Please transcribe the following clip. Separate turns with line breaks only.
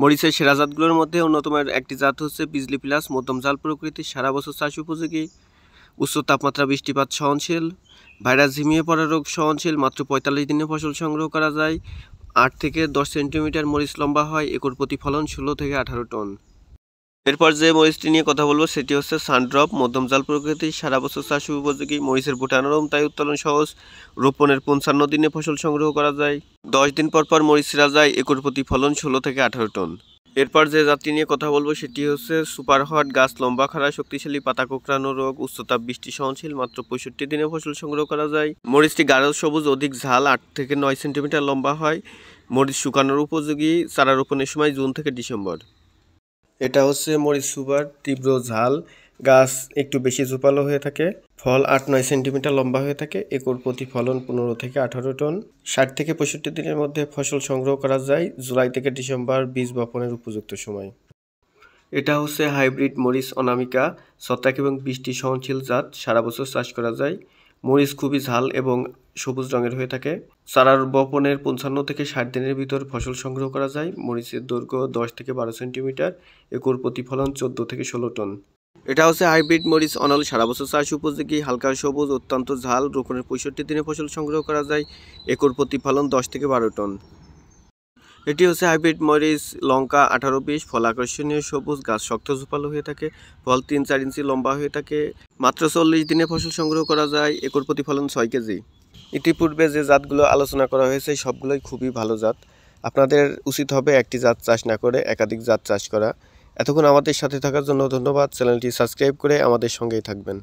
মরিচের সেরা জাতগুলোর মধ্যে অন্যতম একটি জাত হচ্ছে বিজলি প্লাস মধ্যম জাল প্রকৃতির সারা বছর চাষ উপযোগী উচ্চ তাপমাত্রা বৃষ্টিপাত সহনশীল ভাইরাস ঝিমিয়ে পড়া রোগ সহনশীল মাত্র পঁয়তাল্লিশ দিনে ফসল সংগ্রহ করা যায় আট থেকে দশ সেন্টিমিটার মরিচ লম্বা হয় একর প্রতি ফলন ষোলো থেকে আঠারো টন এরপর যে মরিচটি নিয়ে কথা বলবো সেটি হচ্ছে সানড্রপ মধ্যম জাল প্রকৃতি সারা বছর চাষ উপযোগী মরিচের রম তাই উত্তোলন সহজ রোপণের পঞ্চান্ন দিনে ফসল সংগ্রহ করা যায় দশ দিন পর পর মরিচ ছিঁড়া যায় একর প্রতি ফলন ষোলো থেকে আঠারো টন এরপর যে জাতটি নিয়ে কথা বলবো সেটি হচ্ছে সুপার হট গাছ লম্বা খাড়া শক্তিশালী পাতা কোকড়ানো রোগ উচ্চতাপ বৃষ্টি সহনশীল মাত্র পঁয়ষট্টি দিনে ফসল সংগ্রহ করা যায় মরিচটি গাঢ় সবুজ অধিক ঝাল আট থেকে নয় সেন্টিমিটার লম্বা হয় মরিচ শুকানোর উপযোগী চারা রোপণের সময় জুন থেকে ডিসেম্বর এটা হচ্ছে মরিচ সুপার তীব্র ঝাল গাছ একটু বেশি জোপালো হয়ে থাকে ফল আট নয় সেন্টিমিটার লম্বা হয়ে থাকে একর প্রতি ফলন পনেরো থেকে আঠারো টন ষাট থেকে পঁয়ষট্টি দিনের মধ্যে ফসল সংগ্রহ করা যায় জুলাই থেকে ডিসেম্বর বীজ বপনের উপযুক্ত সময় এটা হচ্ছে হাইব্রিড মরিচ অনামিকা ছত্রাক এবং বৃষ্টি সহনশীল জাত সারা বছর চাষ করা যায় মরিচ খুবই ঝাল এবং সবুজ রঙের হয়ে থাকে চারার বপনের পঞ্চান্ন থেকে ষাট দিনের ভিতর ফসল সংগ্রহ করা যায় মরিচের দৈর্ঘ্য দশ থেকে বারো সেন্টিমিটার একর প্রতিফলন চোদ্দ থেকে ষোলো টন এটা হচ্ছে হাইব্রিড মরিচ অনল সারা বছর চাষ উপযোগী হালকা সবুজ অত্যন্ত ঝাল রোপণের পঁয়ষট্টি দিনে ফসল সংগ্রহ করা যায় একর প্রতিফলন দশ থেকে বারো টন এটি হচ্ছে হাইব্রিড মরিচ লঙ্কা আঠারো পিস ফল আকর্ষণীয় সবুজ গাছ শক্ত ঝোপালো হয়ে থাকে ফল তিন চার ইঞ্চি লম্বা হয়ে থাকে মাত্র চল্লিশ দিনে ফসল সংগ্রহ করা যায় একর প্রতিফলন ছয় কেজি ইতিপূর্বে যে জাতগুলো আলোচনা করা হয়েছে সবগুলোই খুবই ভালো জাত আপনাদের উচিত হবে একটি জাত চাষ না করে একাধিক জাত চাষ করা এতক্ষণ আমাদের সাথে থাকার জন্য ধন্যবাদ চ্যানেলটি সাবস্ক্রাইব করে আমাদের সঙ্গেই থাকবেন